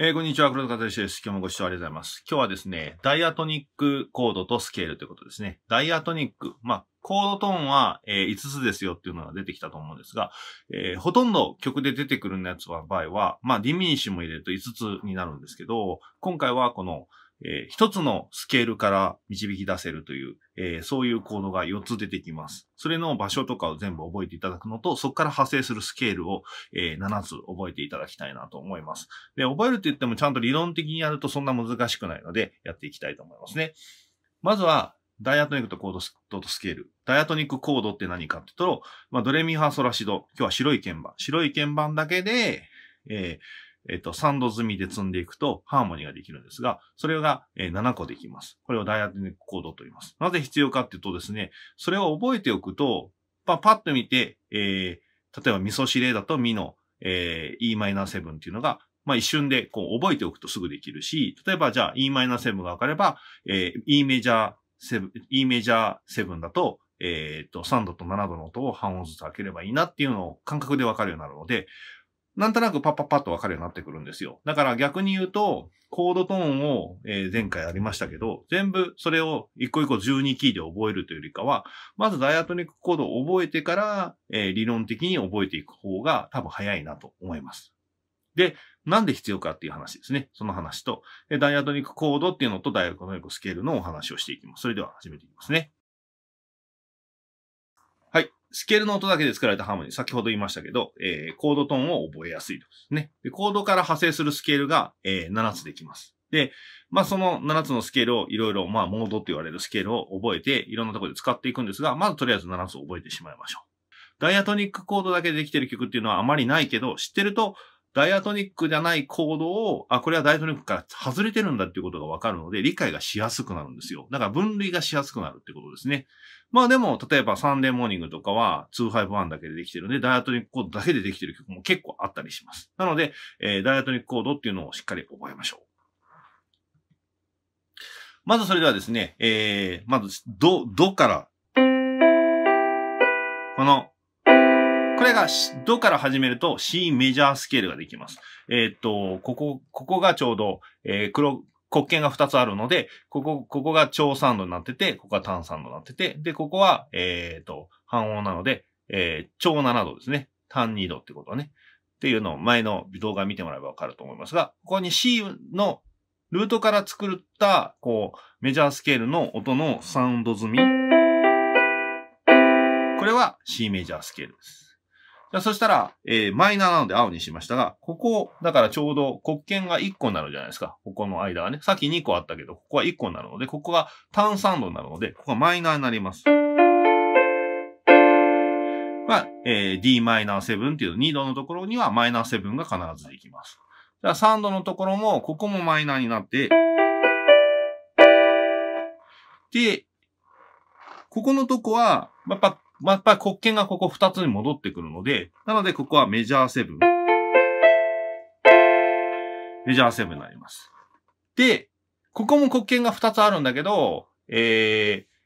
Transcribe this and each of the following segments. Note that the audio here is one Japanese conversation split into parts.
えー、こんにちは、黒田和之です。今日もご視聴ありがとうございます。今日はですね、ダイアトニックコードとスケールということですね。ダイアトニック。まあ、コードトーンは、えー、5つですよっていうのが出てきたと思うんですが、えー、ほとんど曲で出てくるやつの場合は、まあ、ディミニッシュも入れると5つになるんですけど、今回はこの、えー、一つのスケールから導き出せるという、えー、そういうコードが4つ出てきます。それの場所とかを全部覚えていただくのと、そこから派生するスケールを、えー、7つ覚えていただきたいなと思います。で、覚えるって言ってもちゃんと理論的にやるとそんな難しくないので、やっていきたいと思いますね。まずは、ダイアトニックとコードとスケール。ダイアトニックコードって何かって言うと、まあ、ドレミファソラシド。今日は白い鍵盤。白い鍵盤だけで、えー、えっと、サンド済みで積んでいくとハーモニーができるんですが、それが7個できます。これをダイアテニックコードと言います。なぜ必要かっていうとですね、それを覚えておくと、パッと見て、えー、例えば味噌汁だとミの、えー、Em7 っていうのが、まあ、一瞬でこう覚えておくとすぐできるし、例えばじゃあ Em7 が分かれば、えー、E メジャー7、E メジャー7だと、えっ、と、3度と7度の音を半音ずつ開ければいいなっていうのを感覚で分かるようになるので、なんとなくパッパッパッとわかるようになってくるんですよ。だから逆に言うと、コードトーンを、え前回ありましたけど、全部それを一個一個12キーで覚えるというよりかは、まずダイアトニックコードを覚えてから、え理論的に覚えていく方が多分早いなと思います。で、なんで必要かっていう話ですね。その話と、ダイアトニックコードっていうのとダイアトニックスケールのお話をしていきます。それでは始めていきますね。スケールの音だけで作られたハーモニー、先ほど言いましたけど、えー、コードトーンを覚えやすいとですね。で、コードから派生するスケールが、えー、7つできます。で、まあ、その7つのスケールをいろいろ、まあ、モードって言われるスケールを覚えて、いろんなところで使っていくんですが、まずとりあえず7つを覚えてしまいましょう。ダイアトニックコードだけでできてる曲っていうのはあまりないけど、知ってると、ダイアトニックじゃないコードを、あ、これはダイアトニックから外れてるんだっていうことがわかるので、理解がしやすくなるんですよ。だから分類がしやすくなるってことですね。まあでも、例えばサンデーモーニングとかは251だけでできてるんで、ダイアトニックコードだけでできてる曲も結構あったりします。なので、えー、ダイアトニックコードっていうのをしっかり覚えましょう。まずそれではですね、えー、まず、ド、ドから、この、これが、ドから始めると C メジャースケールができます。えー、っと、ここ、ここがちょうど、えー、黒、国権が2つあるので、ここ、ここが超酸度になってて、ここが炭酸度になってて、で、ここは、えっ、ー、と、半音なので、えー、超7度ですね。単2度ってことはね。っていうのを前の動画見てもらえばわかると思いますが、ここに C のルートから作った、こう、メジャースケールの音のサウンド済み。これは C メジャースケールです。じゃそしたら、えー、マイナーなので青にしましたが、ここ、だからちょうど黒鍵が1個になるじゃないですか。ここの間はね。さっき2個あったけど、ここは1個になるので、ここが単3度になるので、ここがマイナーになります。まあ、えー、Dm7 っていう2度のところにはマイナー7が必ずできます。じゃあ3度のところも、ここもマイナーになって、で、ここのとこは、やっぱまあ、やっぱり国権がここ2つに戻ってくるので、なのでここはメジャーセブン。メジャーセブンになります。で、ここも国権が2つあるんだけど、えー、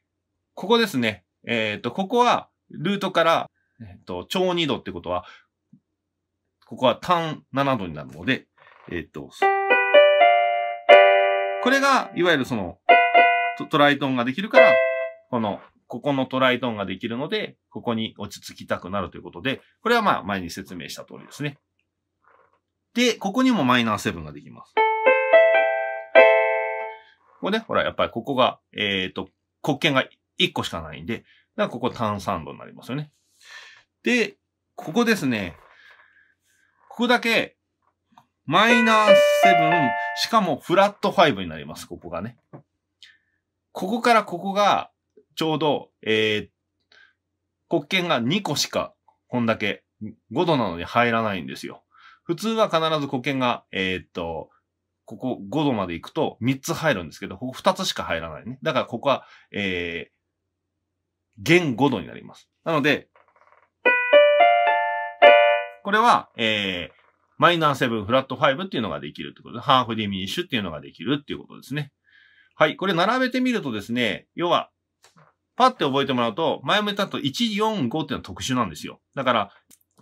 ここですね。えっ、ー、と、ここはルートから、えっ、ー、と、超2度ってことは、ここは単7度になるので、えっ、ー、と、これが、いわゆるそのト、トライトンができるから、このここのトライトンができるので、ここに落ち着きたくなるということで、これはまあ前に説明した通りですね。で、ここにもマイナーセブンができます。これね、ほら、やっぱりここが、えっ、ー、と、黒鍵が1個しかないんで、だからここ単三度になりますよね。で、ここですね。ここだけ、マイナーセブン、しかもフラット5になります、ここがね。ここからここが、ちょうど、えー、国権が2個しか、こんだけ、5度なのに入らないんですよ。普通は必ず国権が、えー、っと、ここ5度まで行くと3つ入るんですけど、ここ2つしか入らないね。だからここは、えー、弦5度になります。なので、これは、えー、マイナーセブンフラット5っていうのができるってことで、ハーフディミニッシュっていうのができるっていうことですね。はい。これ並べてみるとですね、要は、パって覚えてもらうと、前も言ったと145っていうのは特殊なんですよ。だから、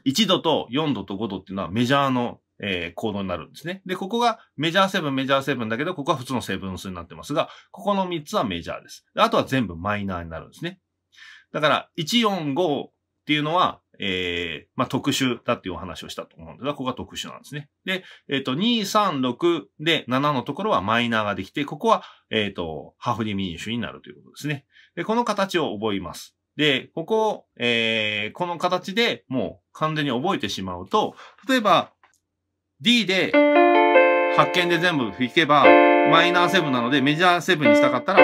1度と4度と5度っていうのはメジャーの、えー、コードになるんですね。で、ここがメジャー7、メジャー7だけど、ここは普通のセブン数になってますが、ここの3つはメジャーです。あとは全部マイナーになるんですね。だから、145っていうのは、えー、まあ、特殊だっていうお話をしたと思うんですが、ここが特殊なんですね。で、えっ、ー、と、2、3、6で7のところはマイナーができて、ここは、えっ、ー、と、ハフディミニッシュになるということですね。で、この形を覚えます。で、ここ、えー、この形でもう完全に覚えてしまうと、例えば D で発見で全部弾けば、マイナー7なのでメジャー7にしたかったら、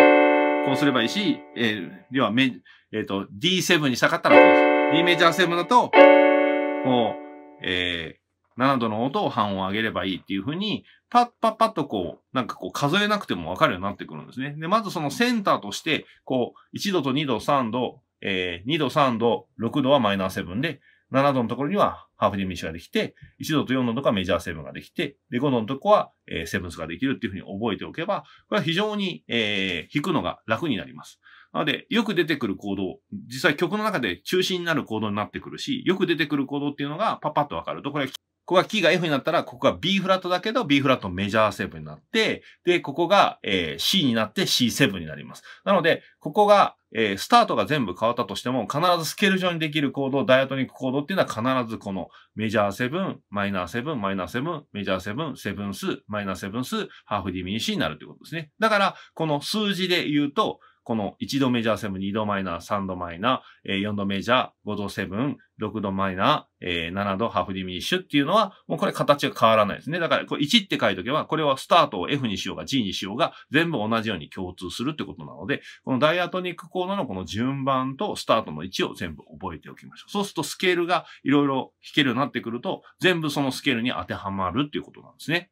こうすればいいし、えー、要はメ、えっ、ー、と、D7 にしたかったらこうです。D メジャー7だと、こう、えー、7度の音を半音上げればいいっていうふうに、パッパッパッとこう、なんかこう数えなくてもわかるようになってくるんですね。で、まずそのセンターとして、こう、1度と2度、3度、えー、2度、3度、6度はマイナー7で、7度のところにはハーフディミッシュができて、1度と4度のところはメジャー7ができて、で、5度のところは、えー、セブンスができるっていうふうに覚えておけば、これは非常に、えー、弾くのが楽になります。なので、よく出てくるコード、実際曲の中で中心になるコードになってくるし、よく出てくるコードっていうのがパッパッとわかると、これここがキーが F になったら、ここが B フラットだけど、B フラットメジャー7になって、で、ここが、えー、C になって C7 になります。なので、ここが、えー、スタートが全部変わったとしても、必ずスケール上にできるコード、ダイアトニックコードっていうのは必ずこのメジャー7、マイナー7、マイナー7、メジャー7、セブンス、マイナーセブンス、ハーフディミニシーになるということですね。だから、この数字で言うと、この1度メジャー7、2度マイナー、3度マイナー、えー、4度メジャー、5度セブン、6度マイナー、えー、7度ハーフディミニッシュっていうのは、もうこれ形が変わらないですね。だから、これ1って書いとけば、これはスタートを F にしようが G にしようが、全部同じように共通するってことなので、このダイアトニックコードのこの順番とスタートの位置を全部覚えておきましょう。そうするとスケールがいろいろ弾けるようになってくると、全部そのスケールに当てはまるっていうことなんですね。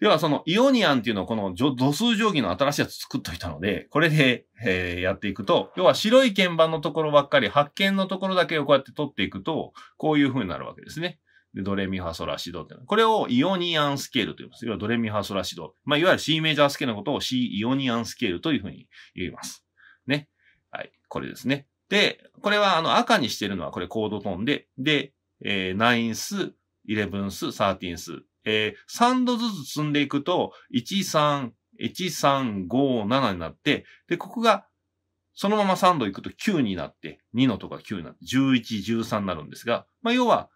では、そのイオニアンっていうのをこの度数定規の新しいやつ作っといたので、これで、えー、やっていくと、要は白い鍵盤のところばっかり、発見のところだけをこうやって取っていくと、こういう風になるわけですね。で、ドレミファソラシドって。これをイオニアンスケールと言います。要はドレミファソラシド。まあ、いわゆる C メジャースケールのことを C イオニアンスケールという風に言います。ね。はい。これですね。で、これはあの赤にしてるのはこれコードトーンで、で、えー、ンス、1ンス、13スえー、3度ずつ積んでいくと、1、3、1、3、5、7になって、で、ここが、そのまま3度いくと9になって、2のとか9になって、11、13になるんですが、まあ、要は、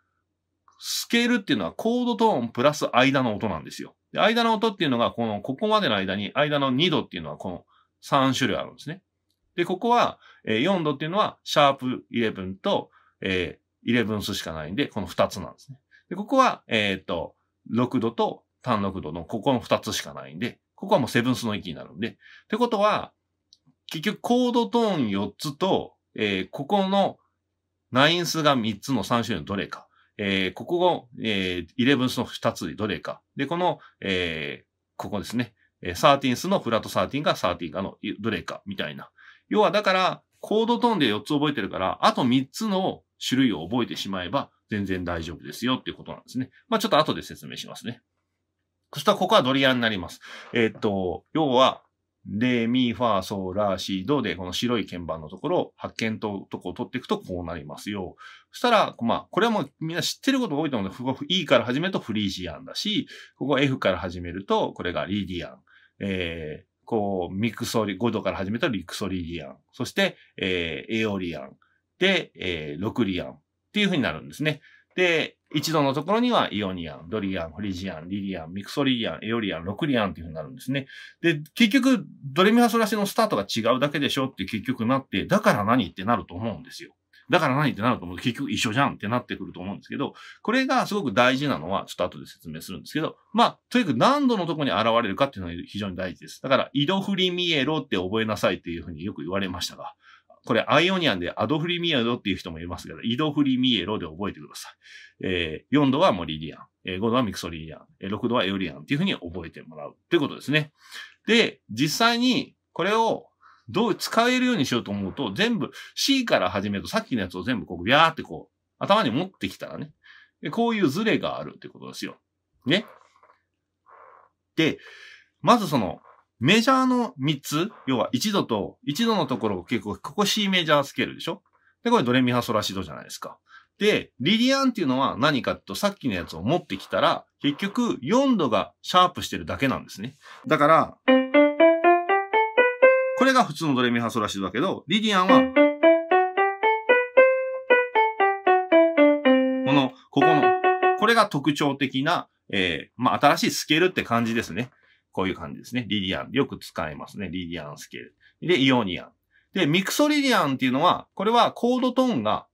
スケールっていうのはコードトーンプラス間の音なんですよ。で、間の音っていうのが、この、ここまでの間に、間の2度っていうのはこの3種類あるんですね。で、ここは、えー、4度っていうのは、シャープ11と、えー、11スしかないんで、この2つなんですね。で、ここは、えっ、と、6度と単6度のここの2つしかないんで、ここはもうセブンスの域になるんで。ってことは、結局コードトーン4つと、えー、ここのナインスが3つの3種類のどれか。えー、ここが、えー、1スの2つどれか。で、この、えー、ここですね。えー、13のフラット13が13かのどれかみたいな。要はだから、コードトーンで4つ覚えてるから、あと3つの種類を覚えてしまえば、全然大丈夫ですよっていうことなんですね。まあ、ちょっと後で説明しますね。そしたらここはドリアになります。えっ、と、要は、レ、ミ、ファ、ソ、ラ、シ、ドで、この白い鍵盤のところを発見と、とこを取っていくとこうなりますよ。そしたら、まあ、これはもうみんな知ってること多いと思うので、E から始めるとフリージアンだし、ここ F から始めると、これがリディアン。えー、こう、ミクソリ、5度から始めたらリクソリディアン。そして、えー、エオリアン。で、えー、6リアン。っていうふうになるんですね。で、一度のところにはイオニアン、ドリアン、フリジアン、リリアン、ミクソリアン、エオリアン、ロクリアンっていうふうになるんですね。で、結局、ドレミファソラシのスタートが違うだけでしょって結局なって、だから何ってなると思うんですよ。だから何ってなると思う。結局一緒じゃんってなってくると思うんですけど、これがすごく大事なのは、ちょっと後で説明するんですけど、まあ、とにかく何度のとこに現れるかっていうのは非常に大事です。だから、井戸振り見えろって覚えなさいっていうふうによく言われましたが、これアイオニアンでアドフリミエロっていう人もいますけど、イドフリミエロで覚えてください。えー、4度はモリリアン、えー、5度はミクソリリアン、えー、6度はエウリアンっていうふうに覚えてもらうっていうことですね。で、実際にこれをどう使えるようにしようと思うと、全部 C から始めるとさっきのやつを全部こうビャーってこう頭に持ってきたらね、こういうズレがあるってことですよ。ね。で、まずそのメジャーの3つ、要は1度と、1度のところを結構、ここ C メジャースケールでしょで、これドレミハソラシドじゃないですか。で、リディアンっていうのは何かとさっきのやつを持ってきたら、結局4度がシャープしてるだけなんですね。だから、これが普通のドレミハソラシドだけど、リディアンは、この、ここの、これが特徴的な、えー、まあ、新しいスケールって感じですね。こういう感じですね。リディアン。よく使いますね。リディアンスケール。で、イオニアン。で、ミクソリディアンっていうのは、これはコードトーンが、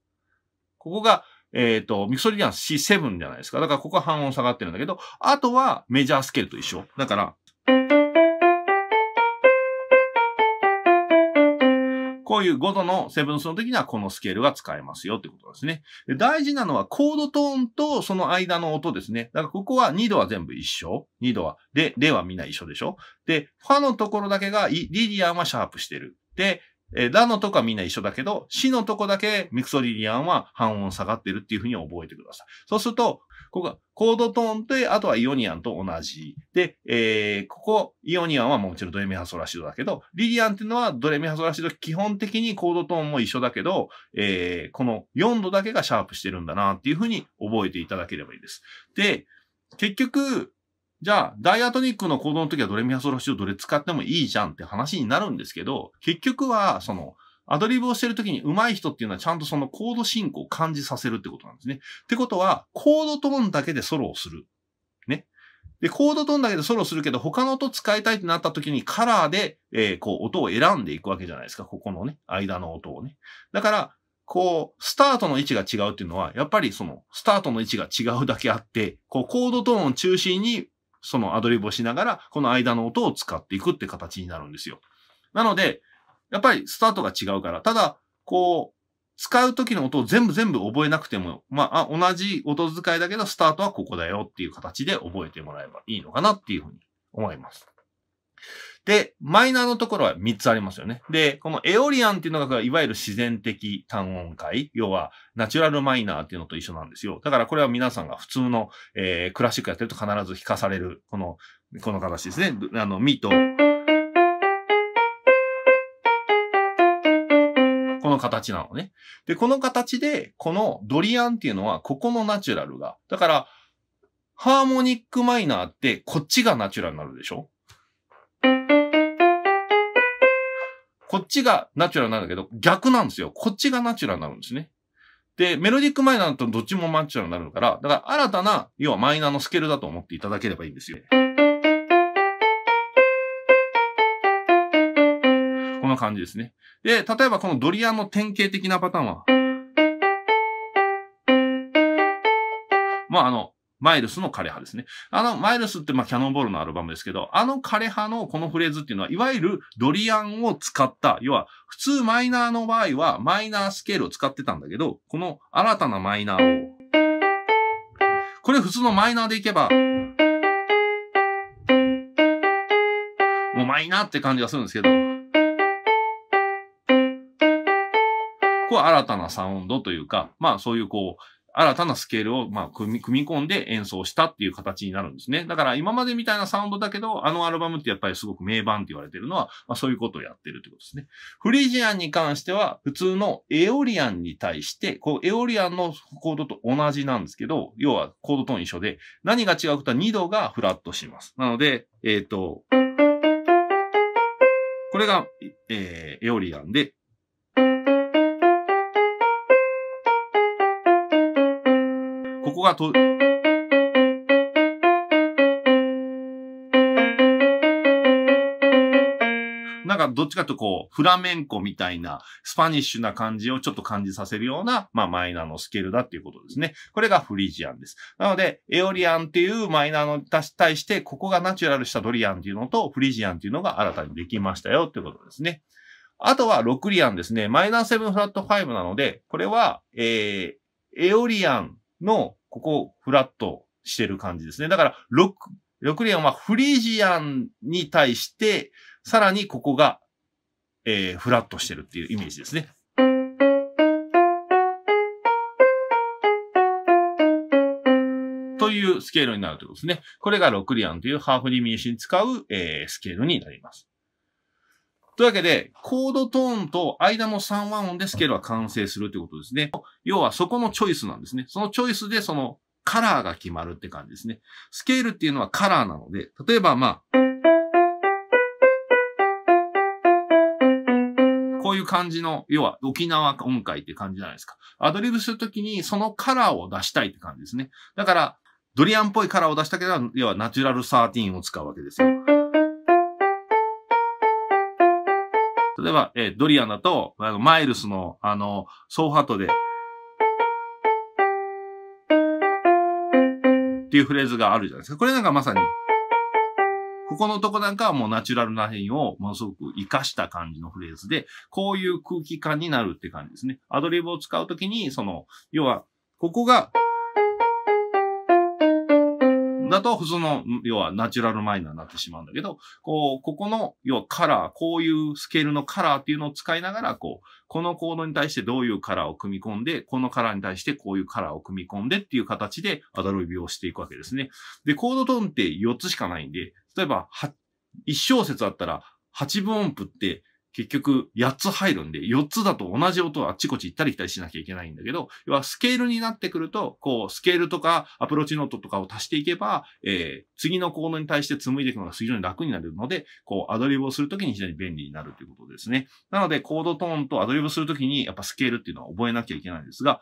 ここが、えっ、ー、と、ミクソリディアン C7 じゃないですか。だからここは半音下がってるんだけど、あとはメジャースケールと一緒。だから、こういう5度のセブンスの時にはこのスケールが使えますよってことですね。で大事なのはコードトーンとその間の音ですね。だからここは2度は全部一緒。2度は、で、レはみんな一緒でしょ。で、ファのところだけが、リディアンはシャープしてる。で、えー、ラのとこはみんな一緒だけど、シのとこだけミクソリリアンは半音下がってるっていうふうに覚えてください。そうすると、ここがコードトーンで、あとはイオニアンと同じ。で、えー、ここ、イオニアンはもちろんドレミハソラシドだけど、リリアンっていうのはドレミハソラシド基本的にコードトーンも一緒だけど、えー、この4度だけがシャープしてるんだなっていうふうに覚えていただければいいです。で、結局、じゃあ、ダイアトニックの行動の時はドレミファソラシドどれ使ってもいいじゃんって話になるんですけど、結局は、その、アドリブをしてる時に上手い人っていうのはちゃんとそのコード進行を感じさせるってことなんですね。ってことは、コードトーンだけでソロをする。ね。で、コードトーンだけでソロするけど、他の音使いたいってなった時にカラーで、えー、こう、音を選んでいくわけじゃないですか。ここのね、間の音をね。だから、こう、スタートの位置が違うっていうのは、やっぱりその、スタートの位置が違うだけあって、こう、コードトーンを中心にそのアドリブをしながら、この間の音を使っていくって形になるんですよ。なので、やっぱりスタートが違うから、ただ、こう、使う時の音を全部全部覚えなくても、まあ、同じ音使いだけど、スタートはここだよっていう形で覚えてもらえばいいのかなっていうふうに思います。で、マイナーのところは3つありますよね。で、このエオリアンっていうのが、いわゆる自然的単音階、要はナチュラルマイナーっていうのと一緒なんですよ。だからこれは皆さんが普通の、えー、クラシックやってると必ず弾かされる、この、この形ですね。あの、ミと、この形なのね。で、この形で、このドリアンっていうのは、ここのナチュラルが。だから、ハーモニックマイナーって、こっちがナチュラルになるでしょこっちがナチュラルなんだけど、逆なんですよ。こっちがナチュラルになるんですね。で、メロディックマイナーとどっちもマチュラルになるから、だから新たな、要はマイナーのスケールだと思っていただければいいんですよ。こんな感じですね。で、例えばこのドリアンの典型的なパターンは、まああの、マイルスの枯葉ですね。あの、マイルスって、まあ、キャノンボールのアルバムですけど、あの枯葉のこのフレーズっていうのは、いわゆるドリアンを使った、要は、普通マイナーの場合は、マイナースケールを使ってたんだけど、この新たなマイナーを、これ普通のマイナーでいけば、もうマイナーって感じがするんですけど、こう新たなサウンドというか、まあそういうこう、新たなスケールを、まあ、組み、組み込んで演奏したっていう形になるんですね。だから今までみたいなサウンドだけど、あのアルバムってやっぱりすごく名盤って言われてるのは、まあそういうことをやってるってことですね。フリジアンに関しては、普通のエオリアンに対して、こう、エオリアンのコードと同じなんですけど、要はコードトーン一緒で、何が違うことは2度がフラットします。なので、えっ、ー、と、これが、えー、エオリアンで、がと。なんかどっちかとこう、フラメンコみたいな、スパニッシュな感じをちょっと感じさせるような、まあマイナーのスケールだっていうことですね。これがフリージアンです。なので、エオリアンっていうマイナーの対して、ここがナチュラルしたドリアンっていうのと、フリージアンっていうのが新たにできましたよっていうことですね。あとはロクリアンですね。マイナー7フラット5なので、これは、えー、エオリアンの、ここ、フラットしてる感じですね。だから、六、六連はフリージアンに対して、さらにここが、えー、フラットしてるっていうイメージですね。というスケールになるということですね。これが6リアンというハーフリミーシに使う、えー、スケールになります。というわけで、コードトーンと間の3和音でスケールは完成するということですね。要はそこのチョイスなんですね。そのチョイスでそのカラーが決まるって感じですね。スケールっていうのはカラーなので、例えばまあ、こういう感じの、要は沖縄音階って感じじゃないですか。アドリブするときにそのカラーを出したいって感じですね。だから、ドリアンっぽいカラーを出したけど、要はナチュラル13を使うわけですよ。例えば、えー、ドリアンだと、あのマイルスの、あの、ソーハートで、っていうフレーズがあるじゃないですか。これなんかまさに、ここのとこなんかはもうナチュラルな辺をものすごく活かした感じのフレーズで、こういう空気感になるって感じですね。アドリブを使うときに、その、要は、ここが、だと、その、要はナチュラルマイナーになってしまうんだけど、こう、ここの、要はカラー、こういうスケールのカラーっていうのを使いながら、こう、このコードに対してどういうカラーを組み込んで、このカラーに対してこういうカラーを組み込んでっていう形でアダルビをしていくわけですね。で、コードトーンって4つしかないんで、例えば、1小節あったら8分音符って結局8つ入るんで、4つだと同じ音をあっちこっち行ったり来たりしなきゃいけないんだけど、要はスケールになってくると、こう、スケールとかアプローチノートとかを足していけば、えー、次のコードに対して紡いでいくのが非常に楽になるので、こう、アドリブをするときに非常に便利になるということですね。なので、コードトーンとアドリブするときに、やっぱスケールっていうのは覚えなきゃいけないんですが、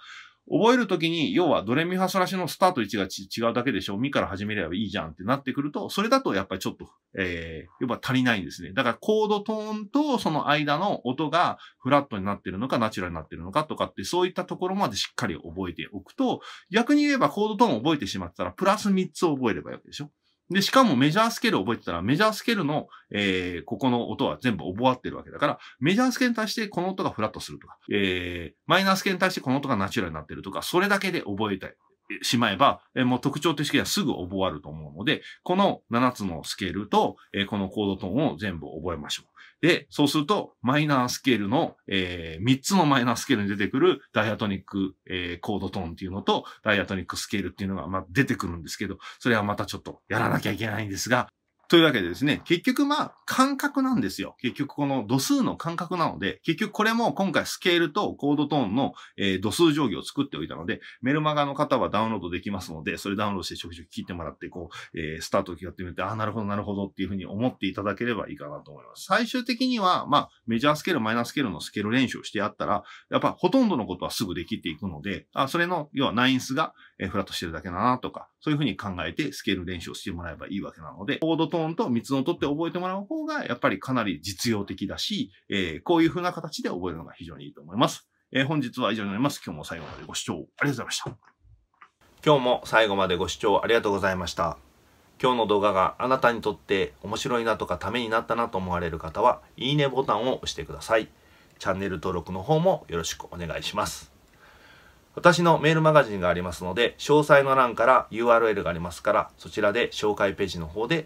覚えるときに、要はドレミファソラシのスタート位置が違うだけでしょ、ミから始めればいいじゃんってなってくると、それだとやっぱりちょっと、えー、要は足りないんですね。だからコードトーンとその間の音がフラットになってるのか、ナチュラルになってるのかとかって、そういったところまでしっかり覚えておくと、逆に言えばコードトーンを覚えてしまったら、プラス3つ覚えればいいわけでしょ。で、しかもメジャースケールを覚えてたら、メジャースケールの、えー、ここの音は全部覚わってるわけだから、メジャースケールに対してこの音がフラットするとか、えー、マイナースケに対してこの音がナチュラルになってるとか、それだけで覚えたい。しまえば、もう特徴とにはすぐ覚わると思うので、この7つのスケールと、このコードトーンを全部覚えましょう。で、そうすると、マイナースケールの、えー、3つのマイナースケールに出てくるダイアトニック、えー、コードトーンっていうのと、ダイアトニックスケールっていうのが、まあ、出てくるんですけど、それはまたちょっとやらなきゃいけないんですが、というわけでですね、結局まあ、感覚なんですよ。結局この度数の感覚なので、結局これも今回スケールとコードトーンの、えー、度数定規を作っておいたので、メルマガの方はダウンロードできますので、それダウンロードしてちょくちょく聞いてもらって、こう、えー、スタートを決ってみて、ああ、なるほど、なるほどっていうふうに思っていただければいいかなと思います。最終的には、まあ、メジャースケール、マイナースケールのスケール練習をしてあったら、やっぱほとんどのことはすぐできていくので、あそれの、要はナインスが、えー、フラットしてるだけだなとか、そういうふうに考えてスケール練習をしてもらえばいいわけなので、コードトーン音と密音とって覚えてもらう方が、やっぱりかなり実用的だし、えー、こういう風な形で覚えるのが非常にいいと思います。えー、本日は以上になります。今日も最後までご視聴ありがとうございました。今日も最後までご視聴ありがとうございました。今日の動画があなたにとって面白いなとかためになったなと思われる方は、いいねボタンを押してください。チャンネル登録の方もよろしくお願いします。私のメールマガジンがありますので、詳細の欄から URL がありますから、そちらで紹介ページの方で